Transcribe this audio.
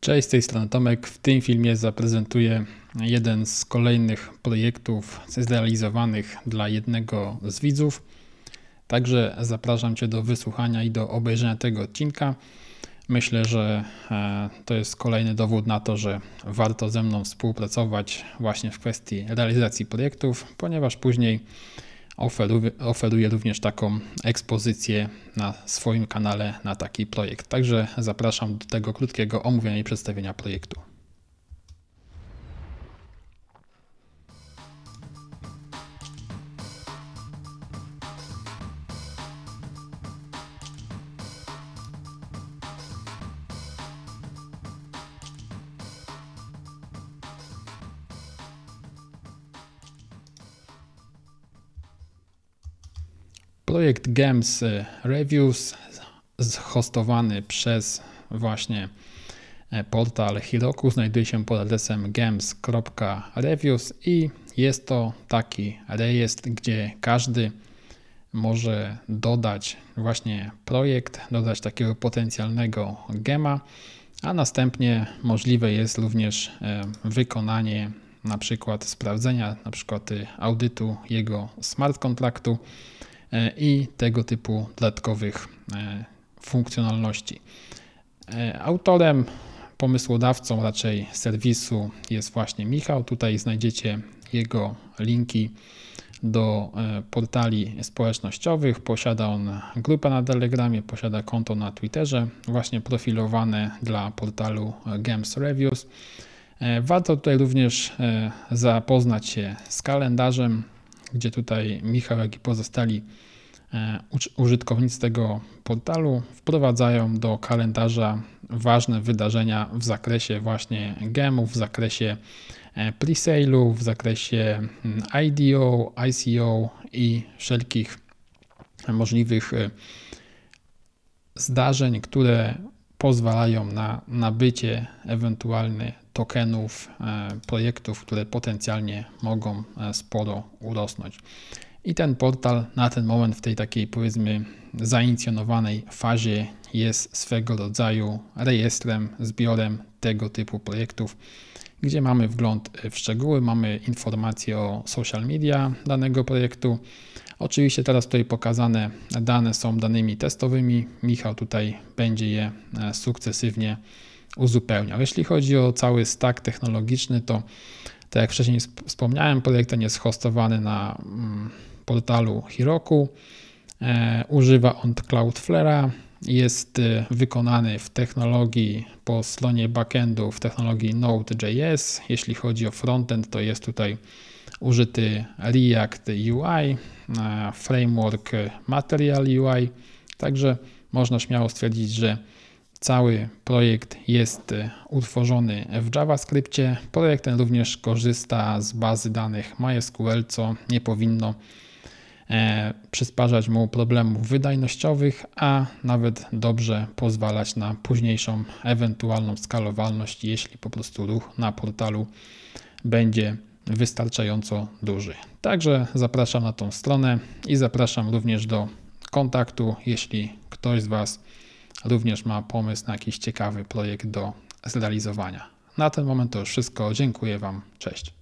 Cześć, z tej strony Tomek. W tym filmie zaprezentuję jeden z kolejnych projektów zrealizowanych dla jednego z widzów. Także zapraszam Cię do wysłuchania i do obejrzenia tego odcinka. Myślę, że e, to jest kolejny dowód na to, że warto ze mną współpracować właśnie w kwestii realizacji projektów, ponieważ później oferuje, również taką ekspozycję na swoim kanale na taki projekt. Także zapraszam do tego krótkiego omówienia i przedstawienia projektu. Projekt Games Reviews hostowany przez właśnie e, portal Hiroku, znajduje się pod adresem games.reviews i jest to taki rejestr, gdzie każdy może dodać właśnie projekt, dodać takiego potencjalnego gema, a następnie możliwe jest również e, wykonanie na przykład sprawdzenia, na przykład e, audytu jego smart kontraktu E, i tego typu dodatkowych e, funkcjonalności. E, autorem, pomysłodawcą raczej serwisu jest właśnie Michał. Tutaj znajdziecie jego linki do portali społecznościowych. Posiada on grupę na Telegramie, posiada konto na Twitterze, właśnie profilowane dla portalu Games Reviews. Warto tutaj również zapoznać się z kalendarzem gdzie tutaj Michał, jak i pozostali e, użytkownicy tego portalu wprowadzają do kalendarza ważne wydarzenia w zakresie właśnie gemów, w zakresie e, presale'u, w zakresie mm, IDO, ICO i wszelkich możliwych e, zdarzeń, które pozwalają na nabycie ewentualnych tokenów e, projektów, które potencjalnie mogą e, sporo urosnąć. I ten portal na ten moment w tej takiej powiedzmy zainicjonowanej fazie jest swego rodzaju rejestrem, zbiorem tego typu projektów gdzie mamy wgląd y, w szczegóły, mamy informacje o social media danego projektu. Oczywiście teraz tutaj pokazane dane są danymi testowymi. Michał tutaj będzie je e, sukcesywnie uzupełniał. Jeśli chodzi o cały stack technologiczny, to tak jak wcześniej wspomniałem, projekt ten jest hostowany na mm, portalu Heroku. E, używa on Cloudflare'a, jest y, wykonany w technologii po stronie backendu w technologii Node.js. Jeśli chodzi o frontend, to jest tutaj użyty React UI, framework Material UI. Także można śmiało stwierdzić, że cały projekt jest y, utworzony w JavaScriptie. Projekt ten również korzysta z bazy danych MySQL, co nie powinno E, przysparzać mu problemów wydajnościowych, a nawet dobrze pozwalać na późniejszą ewentualną skalowalność, jeśli po prostu ruch na portalu będzie wystarczająco duży. Także zapraszam na tą stronę i zapraszam również do kontaktu, jeśli ktoś z Was również ma pomysł na jakiś ciekawy projekt do zrealizowania. Na ten moment to już wszystko. Dziękuję Wam. Cześć.